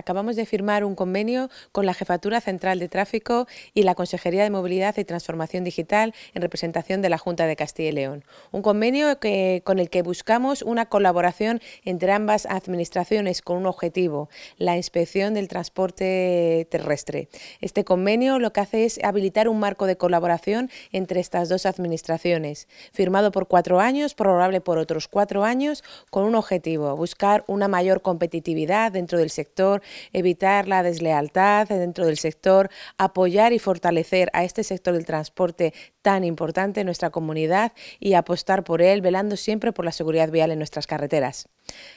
Acabamos de firmar un convenio con la Jefatura Central de Tráfico y la Consejería de Movilidad y Transformación Digital en representación de la Junta de Castilla y León. Un convenio con el que buscamos una colaboración entre ambas administraciones con un objetivo, la inspección del transporte terrestre. Este convenio lo que hace es habilitar un marco de colaboración entre estas dos administraciones, firmado por cuatro años, probable por otros cuatro años, con un objetivo, buscar una mayor competitividad dentro del sector evitar la deslealtad dentro del sector, apoyar y fortalecer a este sector del transporte tan importante en nuestra comunidad y apostar por él, velando siempre por la seguridad vial en nuestras carreteras.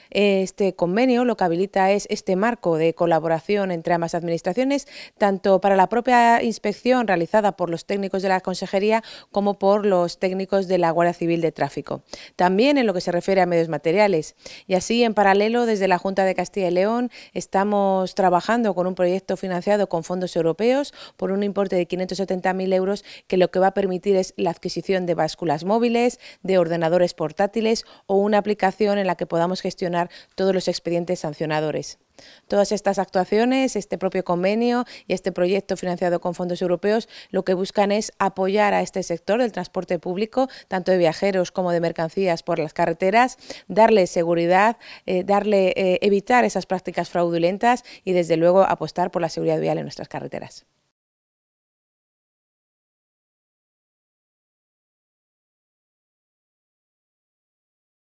Este convenio lo que habilita es este marco de colaboración entre ambas administraciones, tanto para la propia inspección realizada por los técnicos de la Consejería como por los técnicos de la Guardia Civil de Tráfico, también en lo que se refiere a medios materiales. Y así, en paralelo, desde la Junta de Castilla y León estamos estamos trabajando con un proyecto financiado con fondos europeos por un importe de 570.000 euros que lo que va a permitir es la adquisición de básculas móviles, de ordenadores portátiles o una aplicación en la que podamos gestionar todos los expedientes sancionadores. Todas estas actuaciones, este propio convenio y este proyecto financiado con fondos europeos lo que buscan es apoyar a este sector del transporte público, tanto de viajeros como de mercancías por las carreteras, darle seguridad, eh, darle, eh, evitar esas prácticas fraudulentas y desde luego apostar por la seguridad vial en nuestras carreteras.